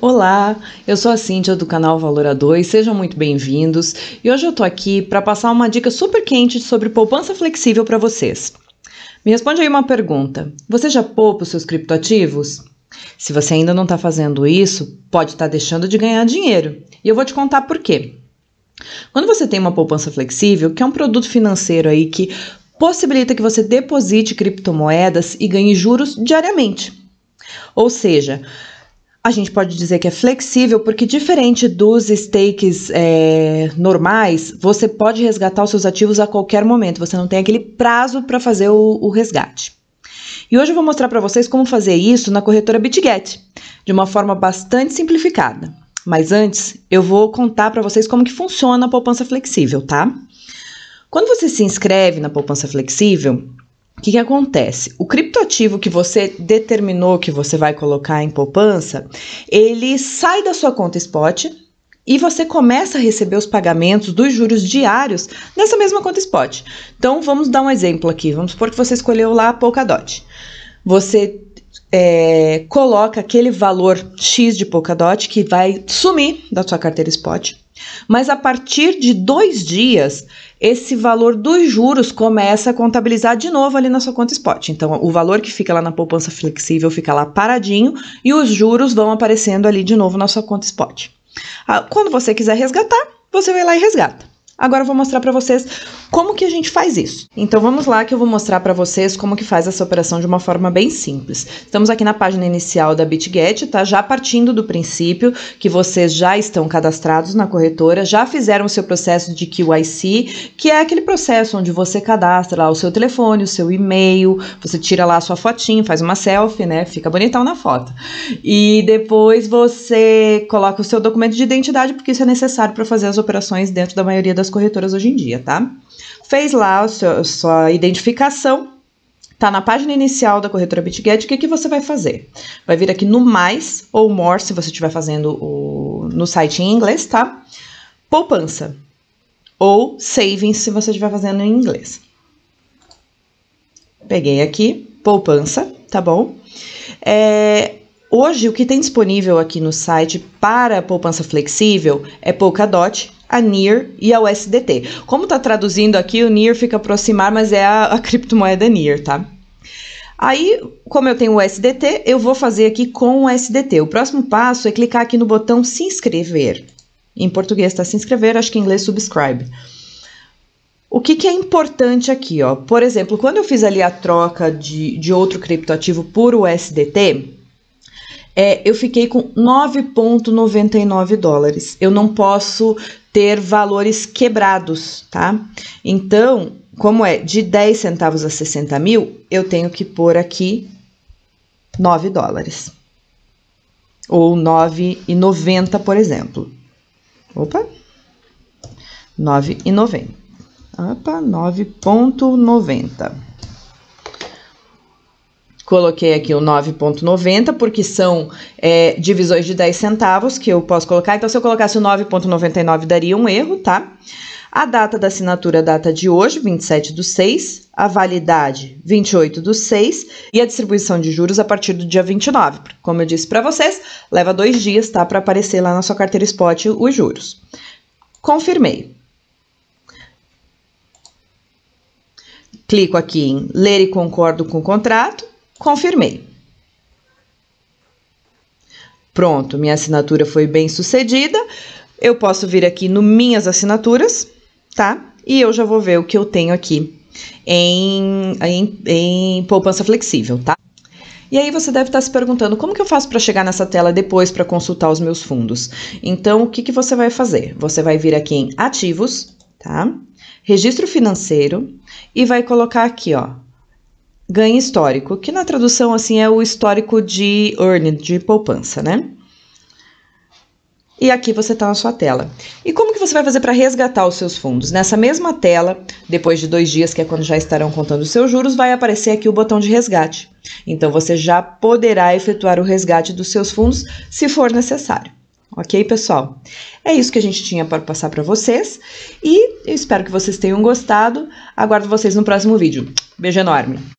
Olá, eu sou a Cíntia do canal Valor A2, sejam muito bem-vindos e hoje eu tô aqui para passar uma dica super quente sobre poupança flexível para vocês. Me responde aí uma pergunta: você já poupa os seus criptoativos? Se você ainda não está fazendo isso, pode estar tá deixando de ganhar dinheiro e eu vou te contar por quê. Quando você tem uma poupança flexível, que é um produto financeiro aí que possibilita que você deposite criptomoedas e ganhe juros diariamente. Ou seja, a gente pode dizer que é flexível, porque diferente dos stakes é, normais, você pode resgatar os seus ativos a qualquer momento, você não tem aquele prazo para fazer o, o, resgate. E hoje eu vou mostrar para vocês como fazer isso na corretora BitGet, de uma forma bastante simplificada. Mas antes, eu vou contar para vocês como que funciona a poupança flexível, tá? Quando você se inscreve na poupança flexível, o que, que acontece? O criptoativo que você determinou que você vai colocar em poupança, ele sai da sua conta spot, e você começa a receber os pagamentos dos juros diários nessa mesma conta spot. Então vamos dar um exemplo aqui. Vamos supor que você escolheu lá a Polkadot. Você é, coloca aquele valor X de Polkadot que vai sumir da sua carteira spot. Mas a partir de dois dias, esse valor dos juros começa a contabilizar de novo ali na sua conta spot. Então, o valor que fica lá na poupança flexível fica lá paradinho e os juros vão aparecendo ali de novo na sua conta spot. Ah, quando você quiser resgatar, você vai lá e resgata. Agora eu vou mostrar para vocês como que a gente faz isso? Então vamos lá que eu vou mostrar para vocês como que faz essa operação de uma forma bem simples. Estamos aqui na página inicial da BitGet, tá? Já partindo do princípio que vocês já estão cadastrados na corretora, já fizeram o seu processo de QIC, que é aquele processo onde você cadastra lá o seu telefone, o seu e-mail, você tira lá a sua fotinho, faz uma selfie, né? Fica bonitão na foto. E depois você coloca o seu documento de identidade, porque isso é necessário para fazer as operações dentro da maioria das corretoras hoje em dia, tá? Fez lá a sua, sua identificação, tá na página inicial da corretora BitGet, o que, que você vai fazer? Vai vir aqui no mais ou more, se você estiver fazendo o, no site em inglês, tá? Poupança. Ou savings, se você estiver fazendo em inglês. Peguei aqui, poupança, tá bom? É, Hoje, o que tem disponível aqui no site para poupança flexível é Polkadot, a NIR e ao SDT. Como está traduzindo aqui, o NIR fica aproximar, mas é a, a criptomoeda NIR, tá? Aí, como eu tenho o SDT, eu vou fazer aqui com o SDT. O próximo passo é clicar aqui no botão se inscrever. Em português está se inscrever, acho que em inglês subscribe. O que, que, é importante aqui, ó? Por exemplo, quando eu fiz ali a troca de, de outro criptoativo por USDT, é, eu fiquei com 9,99 dólares. Eu não posso ter valores quebrados, tá? Então, como é de 10 centavos a 60 mil, eu tenho que pôr aqui 9 dólares. Ou 9,90, por exemplo. Opa! 9,90. Opa, 9,90 coloquei aqui o 9,90, porque são é, divisões de 10 centavos que eu posso colocar. Então, se eu colocasse o 9,99, daria um erro, tá? A data da assinatura data de hoje, 27 do 6, a validade 28 do 6 e a distribuição de juros a partir do dia 29. Como eu disse para vocês, leva dois dias, tá? Para aparecer lá na sua carteira spot os juros. Confirmei. Clico aqui em ler e concordo com o contrato Confirmei. Pronto, minha assinatura foi bem sucedida. Eu posso vir aqui no Minhas Assinaturas, tá? E eu já vou ver o que eu tenho aqui em, em, em poupança flexível, tá? E aí você deve estar se perguntando como que eu faço para chegar nessa tela depois para consultar os meus fundos. Então, o que, que você vai fazer? Você vai vir aqui em ativos, tá? Registro financeiro e vai colocar aqui, ó, ganho histórico, que na tradução assim é o histórico de earning, de poupança, né? E aqui você está na sua tela. E como que você vai fazer para resgatar os seus fundos? Nessa mesma tela, depois de dois dias, que é quando já estarão contando os seus juros, vai aparecer aqui o botão de resgate. Então você já poderá efetuar o resgate dos seus fundos se for necessário. Ok, pessoal? É isso que a gente tinha para passar para vocês e eu espero que vocês tenham gostado. Aguardo vocês no próximo vídeo. Beijo enorme!